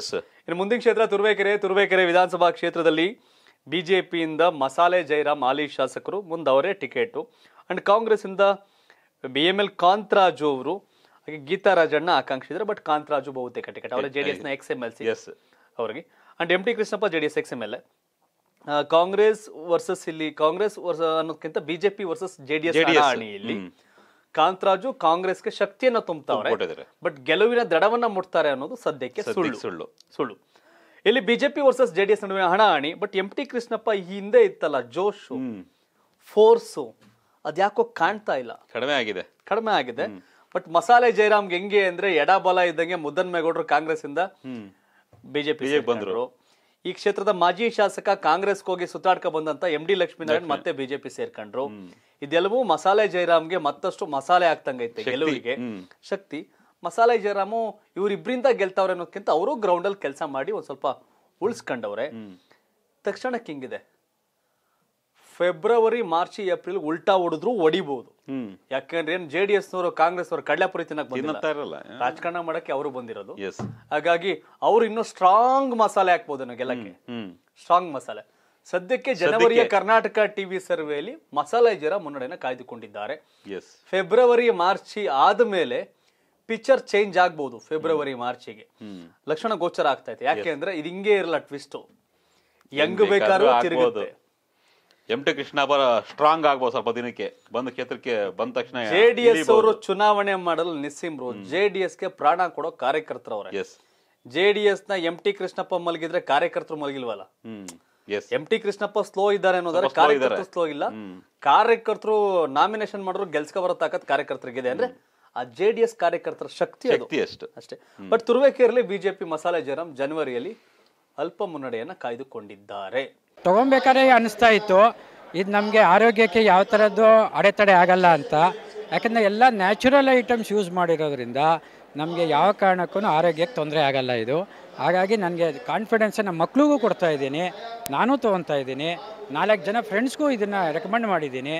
S ಇನ್ನು ಮುಂದಿನ ಕ್ಷೇತ್ರ ತುರುವೇಕೆರೆ ತುರುವೇಕೆರೆ ವಿಧಾನಸಭಾ ಕ್ಷೇತ್ರದಲ್ಲಿ ಬಿಜೆಪಿಯಿಂದ ಮಸಾಲೆ ಜೈರಾಮ್ ಆಲಿ ಶಾಸಕರು ಮುಂದವರೇ ಟಿಕೆಟು ಅಂಡ್ ಕಾಂಗ್ರೆಸ್ಸಿಂದ ಬಿ ಎಮ್ ಎಲ್ ಕಾಂತರಾಜು ಅವರು ಹಾಗೆ ಗೀತಾ ರಾಜಣ್ಣ ಆಕಾಂಕ್ಷಿದ್ರು ಬಟ್ ಕಾಂತರಾಜು ಬಹುತೇಕ ಟಿಕೆಟ್ ಅವರ ಜೆಡಿಎಸ್ ನ ex M L C S ಅವರಿಗೆ and M T Krishnappa JDS ex M L A Congress versus ಇಲ್ಲಿ ಕಾಂಗ್ರೆಸ್ ವರ್ಸ ಅನ್ನೋದಕ್ಕಿಂತ ಬಿಜೆಪಿ ವರ್ಸಸ್ ಜೆಡಿಎಸ್ ಇಲ್ಲಿ ಕಾಂತರಾಜು ಕಾಂಗ್ರೆಸ್ಗೆ ಶಕ್ತಿಯನ್ನ ತುಂಬುತ್ತಾರೆ ಬಟ್ ಗೆಲುವಿನ ದಡವನ್ನ ಮುಟ್ತಾರೆ ಅನ್ನೋದು ಸದ್ಯಕ್ಕೆ ಸುಳ್ಳು ಸುಳ್ಳು ಸುಳ್ಳು ಇಲ್ಲಿ ಬಿಜೆಪಿ ವರ್ಸಸ್ ಜೆಡಿಎಸ್ ನಡುವೆ ಹಣಾಹಣಿ ಬಟ್ ಎಂ ಟಿ ಕೃಷ್ಣಪ್ಪ ಈ ಹಿಂದೆ ಇತ್ತಲ್ಲ ಜೋಶು ಫೋರ್ಸು ಅದ್ಯಾಕೋ ಕಾಣ್ತಾ ಇಲ್ಲ ಕಡಿಮೆ ಆಗಿದೆ ಕಡಿಮೆ ಆಗಿದೆ ಬಟ್ ಮಸಾಲೆ ಜೈರಾಮ್ಗೆ ಹೆಂಗೆ ಅಂದ್ರೆ ಎಡಬಲ ಇದ್ದಂಗೆ ಮುದ್ದನ್ಮೇಗೌಡರು ಕಾಂಗ್ರೆಸ್ ಇಂದ ಬಿಜೆಪಿ ಬಂದ್ರು ಈ ಕ್ಷೇತ್ರದ ಮಾಜಿ ಶಾಸಕ ಕಾಂಗ್ರೆಸ್ ಹೋಗಿ ಸುತ್ತಾಡ್ಕ ಬಂದಂತ ಎಂ ಡಿ ಲಕ್ಷ್ಮೀನಾರಾಯಣ್ ಮತ್ತೆ ಬಿಜೆಪಿ ಸೇರ್ಕೊಂಡ್ರು ಇದೆಲ್ಲವೂ ಮಸಾಲೆ ಜಯರಾಮ್ಗೆ ಮತ್ತಷ್ಟು ಮಸಾಲೆ ಆಗ್ತಂಗೈತೆ ಗೆಲುವಿಗೆ ಶಕ್ತಿ ಮಸಾಲೆ ಜಯರಾಮು ಇವರಿಬ್ಬರಿಂದ ಗೆಲ್ತಾವ್ರೆ ಅನ್ನೋದಕ್ಕಿಂತ ಅವರು ಅಲ್ಲಿ ಕೆಲಸ ಮಾಡಿ ಒಂದ್ ಸ್ವಲ್ಪ ಉಳಿಸ್ಕೊಂಡವ್ರೆ ತಕ್ಷಣಕ್ಕೆ ಹಿಂಗಿದೆ ಫೆಬ್ರವರಿ ಮಾರ್ಚ್ ಏಪ್ರಿಲ್ ಉಲ್ಟಾ ಹೊಡೆದ್ರು ಒಡಿಬಹುದು ಯಾಕಂದ್ರೆ ಏನ್ ಜೆ ಡಿ ಎಸ್ ನವರು ಕಾಂಗ್ರೆಸ್ ಅವರು ಪುರಿ ತಿನ್ನಕ್ ರಾಜಕಾರಣ ಮಾಡಕ್ಕೆ ಅವರು ಬಂದಿರೋದು ಹಾಗಾಗಿ ಅವ್ರು ಇನ್ನೂ ಸ್ಟ್ರಾಂಗ್ ಮಸಾಲೆ ಹಾಕ್ಬೋದು ಗೆಲ್ಲಕ್ಕೆ ಸ್ಟ್ರಾಂಗ್ ಮಸಾಲೆ ಸದ್ಯಕ್ಕೆ ಜನವರಿಯ ಕರ್ನಾಟಕ ಟಿವಿ ಸರ್ವೆಯಲ್ಲಿ ಮಸಾಲೆ ಜರ ಮುನ್ನಡೆಯನ್ನು ಕಾಯ್ದುಕೊಂಡಿದ್ದಾರೆ ಫೆಬ್ರವರಿ ಮಾರ್ಚ್ ಆದ್ಮೇಲೆ ಪಿಕ್ಚರ್ ಚೇಂಜ್ ಆಗ್ಬಹುದು ಫೆಬ್ರವರಿ ಮಾರ್ಚಿಗೆ ಲಕ್ಷಣ ಗೋಚರ ಆಗ್ತಾ ಇದೆ ಯಾಕೆ ಅಂದ್ರೆ ಇದು ಹಿಂಗೆ ಇರಲ್ಲ ಟ್ವಿಸ್ಟ್ ಹೆಂಗ್ ಬೇಕಾದ್ರೂ ತಿರುಗುತ್ತೆ ಎಂ ಟಿ ಕೃಷ್ಣಪ್ಪ ಸ್ಟ್ರಾಂಗ್ ಆಗ್ಬೋದು ಸ್ವಲ್ಪ ದಿನಕ್ಕೆ ಬಂದ ಕ್ಷೇತ್ರಕ್ಕೆ ಬಂದ ತಕ್ಷಣ ಜೆ ಡಿ ಎಸ್ ಅವರು ಚುನಾವಣೆ ಮಾಡಲು ನಿಸ್ಸಿಮ್ರು ಜೆ ಡಿ ಎಸ್ಗೆ ಪ್ರಾಣ ಕೊಡೋ ಕಾರ್ಯಕರ್ತರು ಅವರೇ ಎಸ್ ಜೆ ಡಿ ಎಸ್ ನ ಎಂ ಟಿ ಕೃಷ್ಣಪ್ಪ ಮಲಗಿದ್ರೆ ಕಾರ್ಯಕರ್ತರು ಮಲಗಿಲ್ವಲ್ಲ ಎಂ ಟಿ ಕೃಷ್ಣಪ್ಪ ಸ್ಲೋ ಇದ್ದಾರೆ ಅನ್ನೋದಾದ್ರೆ ಕಾರ್ಯಕರ್ತರು ಸ್ಲೋ ಇಲ್ಲ ಕಾರ್ಯಕರ್ತರು ನಾಮಿನೇಷನ್ ಮಾಡಿದ್ರು ಗೆಲ್ಸ್ಕ ಬರೋ ತಾಕತ್ ಇದೆ ಅಂದ್ರೆ ಆ ಜೆ ಡಿ ಎಸ್ ಕಾರ್ಯಕರ್ತರ ಶಕ್ತಿ ಶಕ್ತಿ ಅಷ್ಟು ಅಷ್ಟೇ ಬಟ್ ಇರಲಿ ಬಿಜೆಪಿ ಮಸಾಲೆ ಜಯರಾಮ್ ಜನವರಿಯಲ್ಲಿ ಅಲ್ಪ ಮುನ್ನಡೆಯನ್ನ ಕಾಯ್ದುಕೊಂಡಿದ್ದಾರೆ ತೊಗೊಬೇಕಾದ್ರೆ ಅನ್ನಿಸ್ತಾ ಇತ್ತು ಇದು ನಮಗೆ ಆರೋಗ್ಯಕ್ಕೆ ಯಾವ ಥರದ್ದು ಅಡೆತಡೆ ಆಗಲ್ಲ ಅಂತ ಯಾಕಂದರೆ ಎಲ್ಲ ನ್ಯಾಚುರಲ್ ಐಟಮ್ಸ್ ಯೂಸ್ ಮಾಡಿರೋದ್ರಿಂದ ನಮಗೆ ಯಾವ ಕಾರಣಕ್ಕೂ ಆರೋಗ್ಯಕ್ಕೆ ತೊಂದರೆ ಆಗಲ್ಲ ಇದು ಹಾಗಾಗಿ ನನಗೆ ಕಾನ್ಫಿಡೆನ್ಸನ್ನು ಮಕ್ಕಳಿಗೂ ಮಕ್ಳಿಗೂ ಕೊಡ್ತಾ ಇದ್ದೀನಿ ನಾನು ತೊಗೊತಾ ಇದ್ದೀನಿ ನಾಲ್ಕು ಜನ ಫ್ರೆಂಡ್ಸ್ಗೂ ಇದನ್ನು ರೆಕಮೆಂಡ್ ಮಾಡಿದ್ದೀನಿ